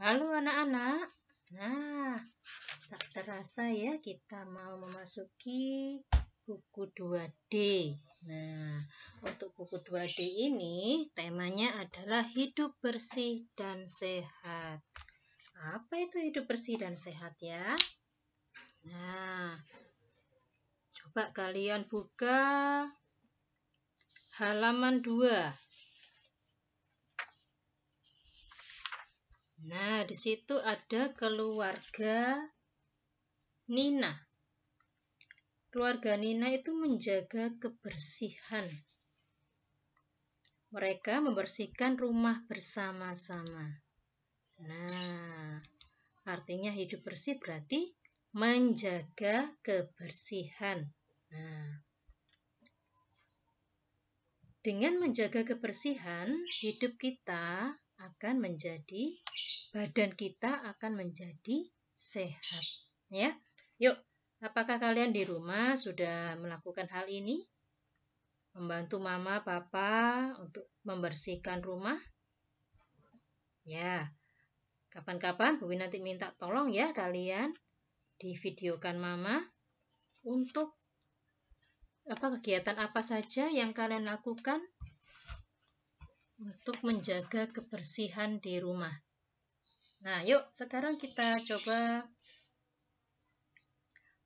Halo anak-anak. Nah, tak terasa ya kita mau memasuki buku 2D. Nah, untuk buku 2D ini temanya adalah hidup bersih dan sehat. Apa itu hidup bersih dan sehat ya? Nah, coba kalian buka halaman 2. Nah, di situ ada keluarga Nina. Keluarga Nina itu menjaga kebersihan. Mereka membersihkan rumah bersama-sama. Nah, artinya hidup bersih berarti menjaga kebersihan. Nah, dengan menjaga kebersihan, hidup kita akan menjadi badan kita akan menjadi sehat ya. Yuk, apakah kalian di rumah sudah melakukan hal ini? Membantu mama, papa untuk membersihkan rumah? Ya. Kapan-kapan Bu nanti minta tolong ya kalian divideokan mama untuk apa kegiatan apa saja yang kalian lakukan untuk menjaga kebersihan di rumah. Nah, yuk sekarang kita coba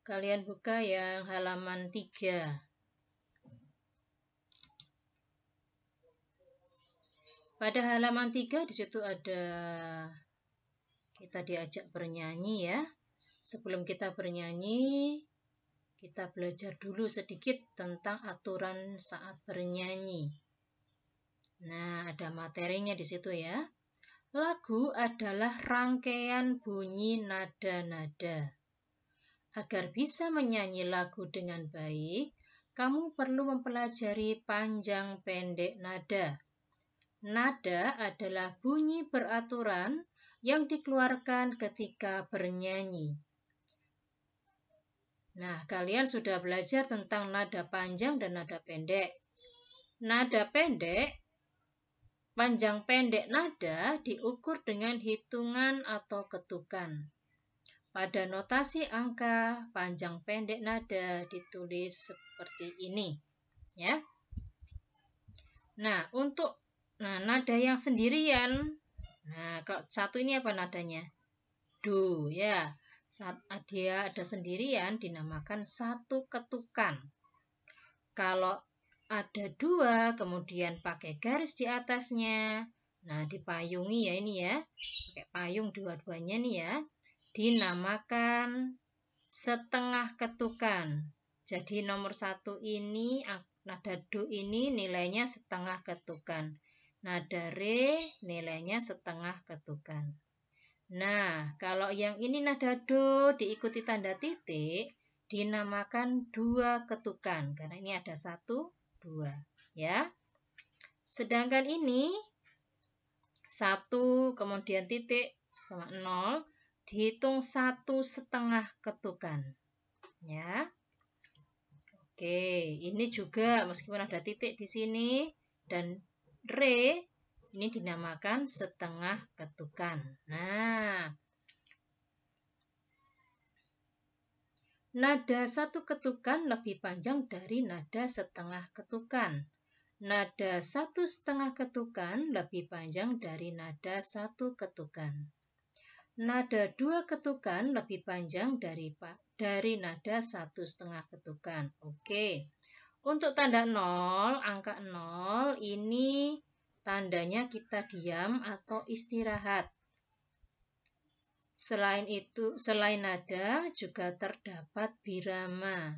kalian buka yang halaman 3. Pada halaman 3 di situ ada kita diajak bernyanyi ya. Sebelum kita bernyanyi, kita belajar dulu sedikit tentang aturan saat bernyanyi. Nah, ada materinya di situ ya. Lagu adalah rangkaian bunyi nada-nada. Agar bisa menyanyi lagu dengan baik, kamu perlu mempelajari panjang pendek nada. Nada adalah bunyi beraturan yang dikeluarkan ketika bernyanyi. Nah, kalian sudah belajar tentang nada panjang dan nada pendek. Nada pendek Panjang pendek nada diukur dengan hitungan atau ketukan. Pada notasi angka, panjang pendek nada ditulis seperti ini, ya. Nah, untuk nah, nada yang sendirian, nah kalau satu ini apa nadanya? Do, ya. Saat dia ada sendirian dinamakan satu ketukan. Kalau ada dua, kemudian pakai garis di atasnya. Nah, dipayungi ya ini ya. Pakai payung dua-duanya nih ya. Dinamakan setengah ketukan. Jadi nomor satu ini, nada do ini nilainya setengah ketukan. Nada re nilainya setengah ketukan. Nah, kalau yang ini nada do diikuti tanda titik, dinamakan dua ketukan. Karena ini ada satu, 2, ya. Sedangkan ini 1 kemudian titik sama 0 dihitung satu setengah ketukan ya oke ini juga meskipun ada titik di sini dan re ini dinamakan setengah ketukan nah Nada satu ketukan lebih panjang dari nada setengah ketukan. Nada satu setengah ketukan lebih panjang dari nada satu ketukan. Nada dua ketukan lebih panjang dari dari nada satu setengah ketukan. Oke. Untuk tanda nol, angka nol ini tandanya kita diam atau istirahat. Selain itu, selain nada juga terdapat birama.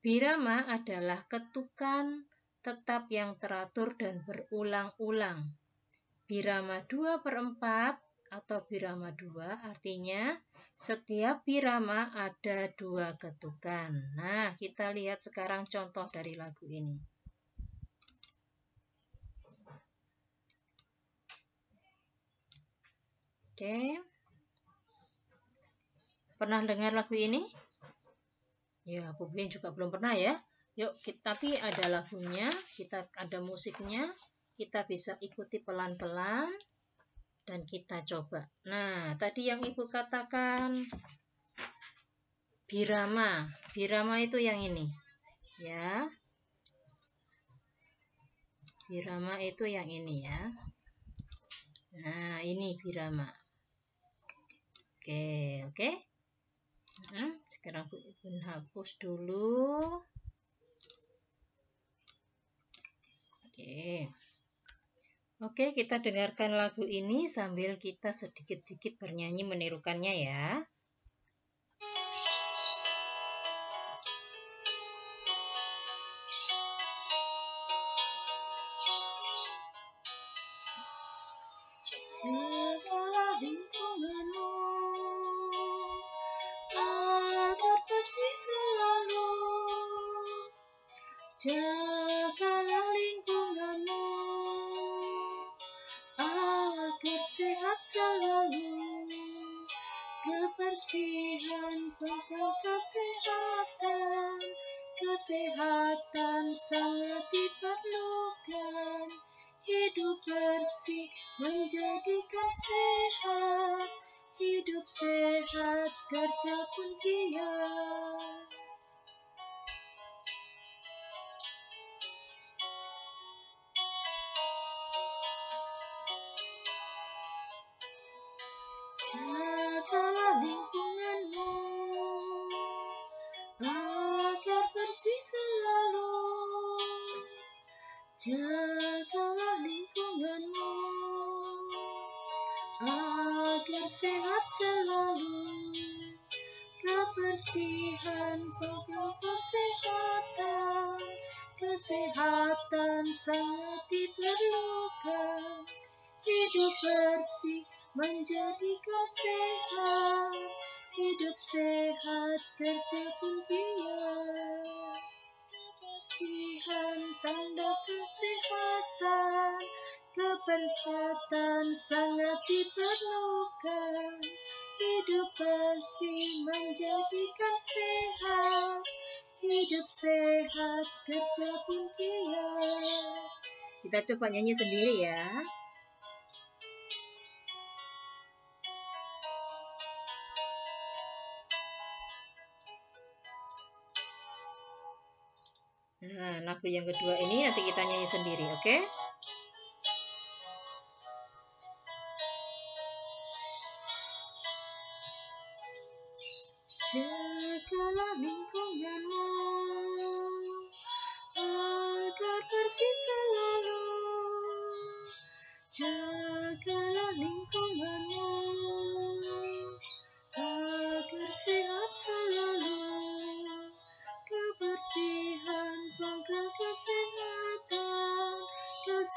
Birama adalah ketukan tetap yang teratur dan berulang-ulang. Birama 2 per 4 atau birama 2 artinya setiap birama ada dua ketukan. Nah, kita lihat sekarang contoh dari lagu ini. Oke. Okay. Pernah dengar lagu ini? Ya, Bu juga belum pernah ya. Yuk, kita, tapi ada lagunya, kita ada musiknya, kita bisa ikuti pelan-pelan dan kita coba. Nah, tadi yang Ibu katakan birama. Birama itu yang ini. Ya. Birama itu yang ini ya. Nah, ini birama. Oke, oke nah, sekarang Bu hapus dulu oke oke kita dengarkan lagu ini sambil kita sedikit-sedikit bernyanyi menirukannya ya kesehatan Kesehatan sangat diperlukan Hidup bersih menjadikan sehat Hidup sehat kerja pun kian. sehat selalu Kebersihan pokok kesehatan Kesehatan sangat diperlukan Hidup bersih menjadi kesehatan Hidup sehat kerja kuncinya Kebersihan tanda kesehatan Kepersatan sangat diperlukan Hidup bersih menjadikan sehat Hidup sehat kerja pun Kita coba nyanyi sendiri ya Nah, lagu yang kedua ini nanti kita nyanyi sendiri, oke? Okay?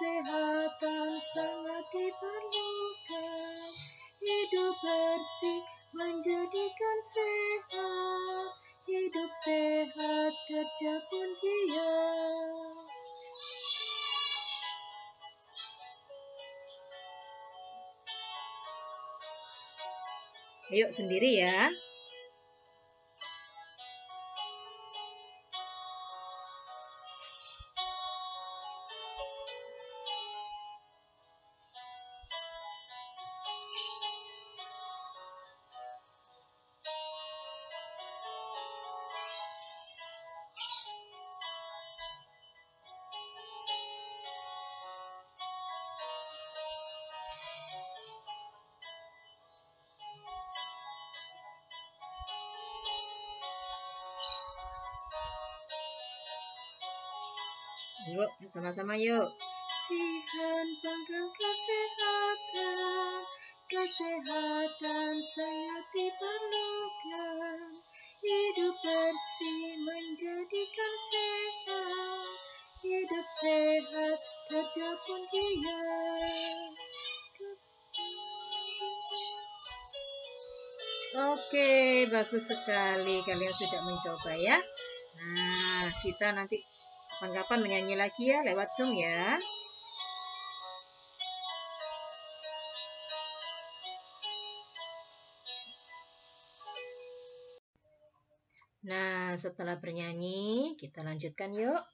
kesehatan sangat diperlukan Hidup bersih menjadikan sehat Hidup sehat kerja pun dia Yuk sendiri ya Yuk, bersama-sama yuk. Sihan panggang kesehatan, kesehatan sangat diperlukan. Hidup bersih menjadikan sehat, hidup sehat kerja pun dia. Oke, bagus sekali kalian sudah mencoba ya. Nah, kita nanti Kapan-kapan menyanyi lagi ya lewat Zoom ya. Nah, setelah bernyanyi, kita lanjutkan yuk.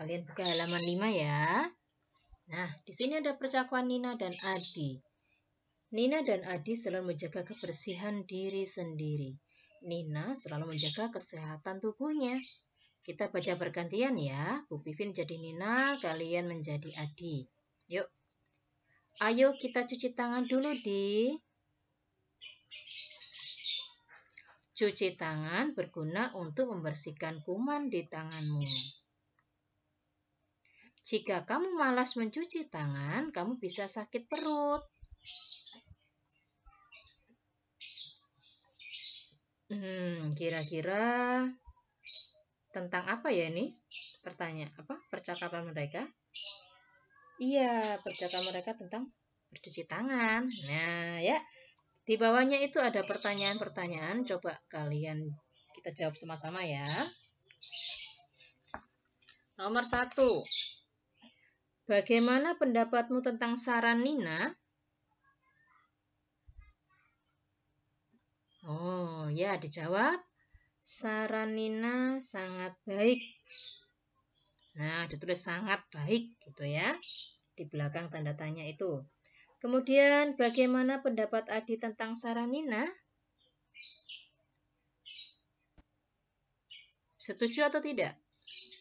Kalian buka halaman 5 ya. Nah, di sini ada percakapan Nina dan Adi. Nina dan Adi selalu menjaga kebersihan diri sendiri. Nina selalu menjaga kesehatan tubuhnya. Kita baca bergantian ya. Bu Pivin jadi Nina, kalian menjadi Adi. Yuk. Ayo kita cuci tangan dulu, Di. Cuci tangan berguna untuk membersihkan kuman di tanganmu. Jika kamu malas mencuci tangan, kamu bisa sakit perut. Hmm, kira-kira tentang apa ya ini? Pertanyaan apa? Percakapan mereka? Iya, percakapan mereka tentang bercuci tangan. Nah, ya. Di bawahnya itu ada pertanyaan-pertanyaan. Coba kalian kita jawab sama-sama ya. Nomor satu, bagaimana pendapatmu tentang saran Nina? Oh ya, dijawab. Saranina sangat baik. Nah, ditulis sangat baik gitu ya. Di belakang tanda tanya itu. Kemudian bagaimana pendapat Adi tentang Saranina? Setuju atau tidak?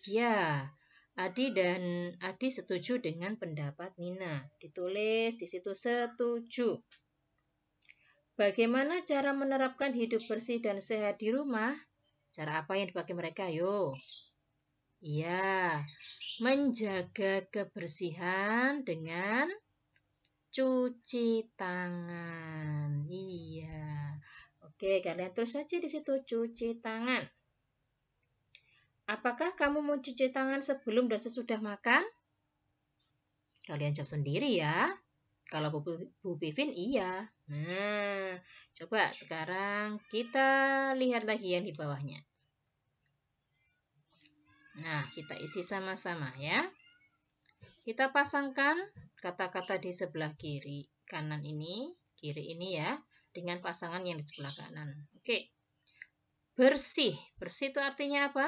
Ya, Adi dan Adi setuju dengan pendapat Nina. Ditulis di situ setuju. Bagaimana cara menerapkan hidup bersih dan sehat di rumah? Cara apa yang dipakai mereka? Yo. Iya, menjaga kebersihan dengan cuci tangan. Iya. Oke, kalian terus saja di situ cuci tangan. Apakah kamu mau cuci tangan sebelum dan sesudah makan? Kalian jawab sendiri ya. Kalau Bu, Bu iya, Nah, coba sekarang kita lihat lagi yang di bawahnya. Nah, kita isi sama-sama ya. Kita pasangkan kata-kata di sebelah kiri kanan ini, kiri ini ya, dengan pasangan yang di sebelah kanan. Oke. Bersih. Bersih itu artinya apa?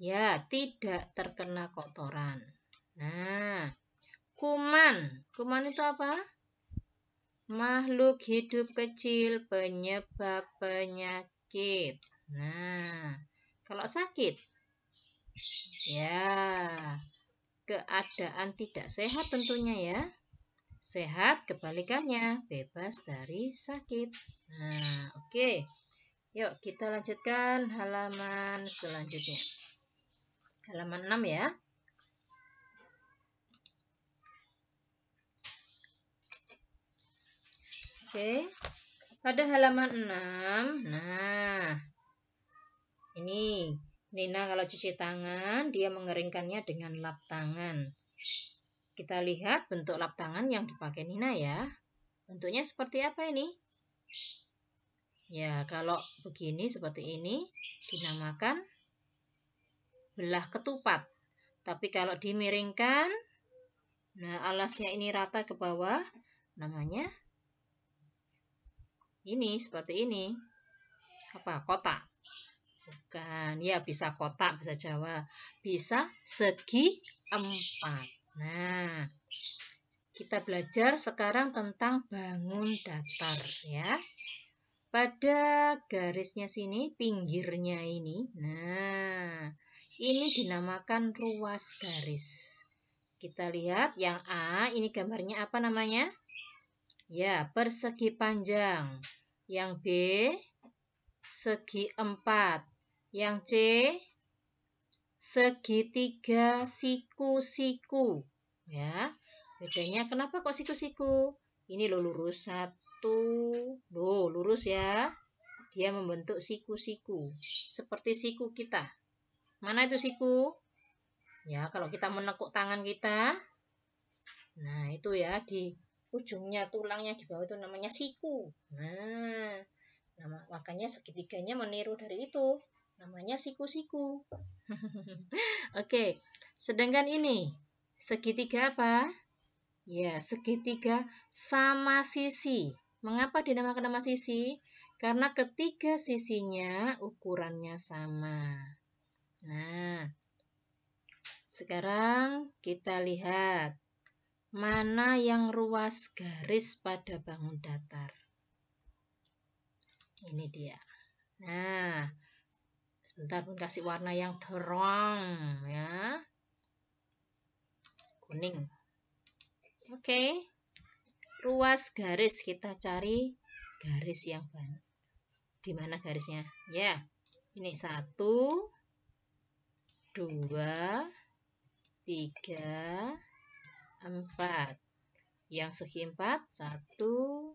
Ya, tidak terkena kotoran. Nah, kuman. Kuman itu apa? Makhluk hidup kecil penyebab penyakit. Nah, kalau sakit, ya keadaan tidak sehat tentunya ya. Sehat kebalikannya, bebas dari sakit. Nah, oke. Okay. Yuk, kita lanjutkan halaman selanjutnya. Halaman 6 ya. Oke. Pada halaman 6. Nah. Ini Nina kalau cuci tangan, dia mengeringkannya dengan lap tangan. Kita lihat bentuk lap tangan yang dipakai Nina ya. Bentuknya seperti apa ini? Ya, kalau begini seperti ini dinamakan belah ketupat. Tapi kalau dimiringkan, nah alasnya ini rata ke bawah, namanya ini seperti ini apa kotak bukan ya bisa kotak bisa Jawa bisa segi empat nah kita belajar sekarang tentang bangun datar ya pada garisnya sini pinggirnya ini nah ini dinamakan ruas garis kita lihat yang A ini gambarnya apa namanya Ya, persegi panjang. Yang B, segi empat. Yang C, segitiga siku-siku. Ya, bedanya kenapa kok siku-siku? Ini lo lurus satu, lo lurus ya. Dia membentuk siku-siku, seperti siku kita. Mana itu siku? Ya, kalau kita menekuk tangan kita, nah itu ya di ujungnya tulang yang di bawah itu namanya siku. Nah, nama, makanya segitiganya meniru dari itu. Namanya siku-siku. Oke, sedangkan ini segitiga apa? Ya, segitiga sama sisi. Mengapa dinamakan sama sisi? Karena ketiga sisinya ukurannya sama. Nah, sekarang kita lihat mana yang ruas garis pada bangun datar. Ini dia. Nah, sebentar pun kasih warna yang terang ya. Kuning. Oke. Ruas garis kita cari garis yang ban. Di mana garisnya? Ya. Ini satu, dua, tiga, 4. Yang segi 4, 1, 2, 3, 4.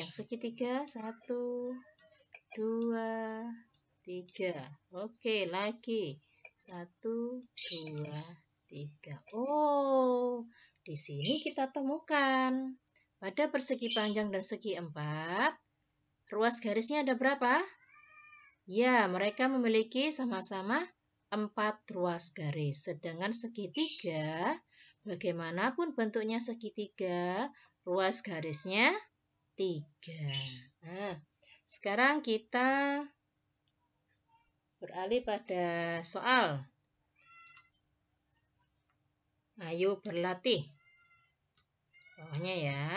Yang segi 3, 1, 2, 3. Oke, lagi. 1, 2, 3. Oh, di sini kita temukan. Pada persegi panjang dan segi 4, ruas garisnya ada berapa? Ya, mereka memiliki sama-sama empat ruas garis. Sedangkan segitiga, bagaimanapun bentuknya segitiga, ruas garisnya tiga. Nah, sekarang kita beralih pada soal. Ayo berlatih. Bawahnya ya.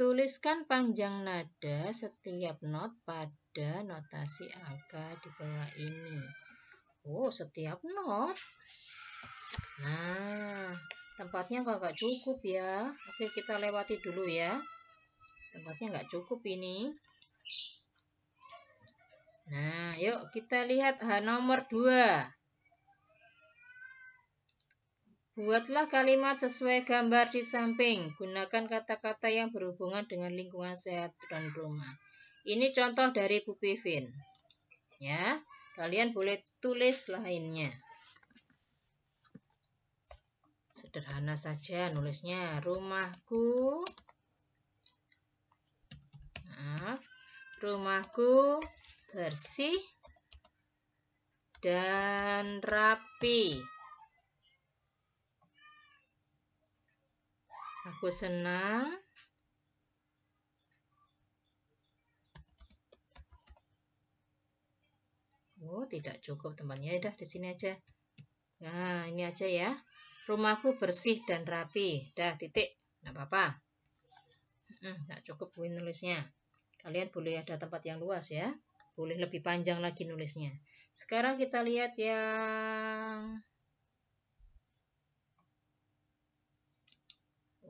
Tuliskan panjang nada setiap not pada notasi angka di bawah ini. Oh, setiap not. Nah, tempatnya kok nggak cukup ya. Oke, kita lewati dulu ya. Tempatnya nggak cukup ini. Nah, yuk kita lihat H nomor 2. Buatlah kalimat sesuai gambar di samping. Gunakan kata-kata yang berhubungan dengan lingkungan sehat dan rumah. Ini contoh dari Bu Pivin. Ya, kalian boleh tulis lainnya. Sederhana saja nulisnya. Rumahku Maaf. Rumahku bersih dan rapi. Aku senang. Oh, tidak cukup temannya. Ya di sini aja. Nah, ini aja ya. Rumahku bersih dan rapi. Dah, titik. Enggak apa-apa. Enggak hmm, cukup buin nulisnya. Kalian boleh ada tempat yang luas ya. Boleh lebih panjang lagi nulisnya. Sekarang kita lihat yang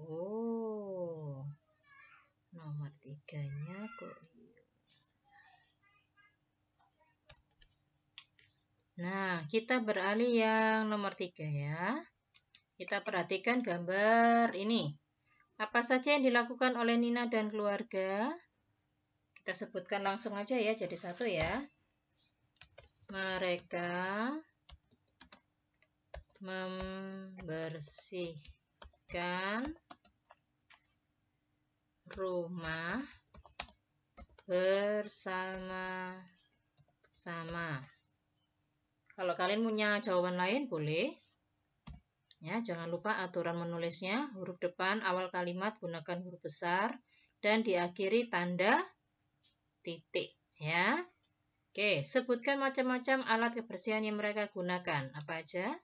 Oh, nomor tiganya kok. Nah, kita beralih yang nomor tiga ya. Kita perhatikan gambar ini. Apa saja yang dilakukan oleh Nina dan keluarga? Kita sebutkan langsung aja ya, jadi satu ya. Mereka membersihkan Dirikan rumah bersama-sama. Kalau kalian punya jawaban lain boleh. Ya, jangan lupa aturan menulisnya, huruf depan awal kalimat gunakan huruf besar dan diakhiri tanda titik, ya. Oke, sebutkan macam-macam alat kebersihan yang mereka gunakan. Apa aja?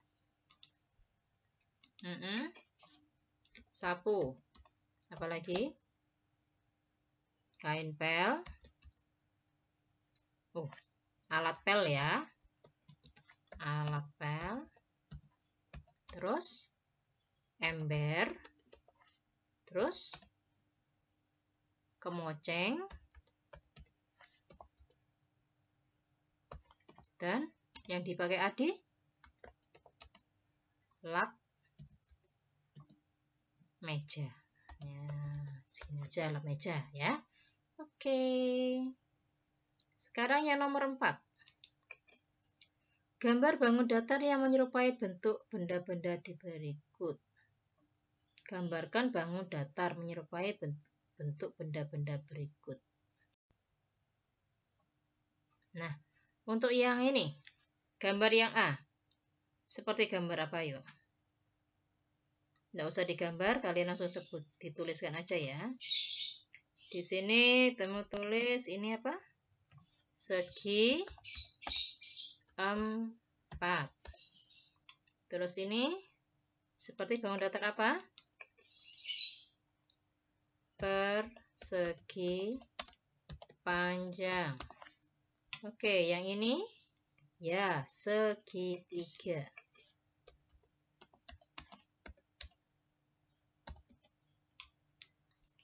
Mm -mm sapu apalagi kain pel uh alat pel ya alat pel terus ember terus kemoceng dan yang dipakai Adi lap meja. Ya, segini aja lap meja ya. Oke. Sekarang yang nomor 4. Gambar bangun datar yang menyerupai bentuk benda-benda di berikut. Gambarkan bangun datar menyerupai bentuk benda-benda berikut. Nah, untuk yang ini, gambar yang A. Seperti gambar apa yuk? Nggak usah digambar, kalian langsung sebut, dituliskan aja ya. Di sini temu tulis ini apa? Segi empat. Terus ini seperti bangun datar apa? Persegi panjang. Oke, yang ini ya segitiga.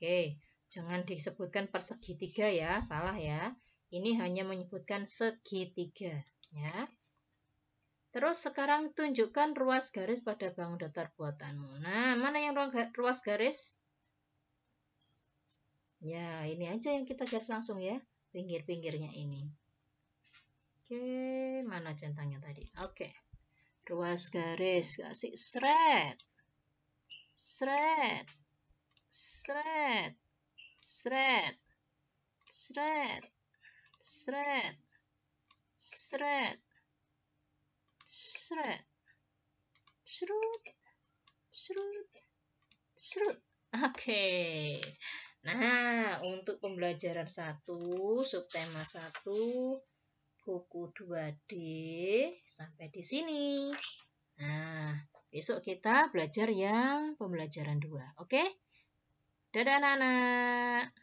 Oke, jangan disebutkan persegi tiga ya, salah ya. Ini hanya menyebutkan segitiga ya. Terus sekarang tunjukkan ruas garis pada bangun datar buatanmu. Nah, mana yang ruas garis? Ya, ini aja yang kita garis langsung ya, pinggir-pinggirnya ini. Oke, mana centangnya tadi? Oke. Ruas garis, kasih seret. Seret. Sret. Sret. Sret. Sret. Sret. Sret. serut serut serut oke nah untuk pembelajaran 1 subtema 1 buku 2D sampai di sini nah besok kita belajar yang pembelajaran 2 oke okay? Dadah anak-anak.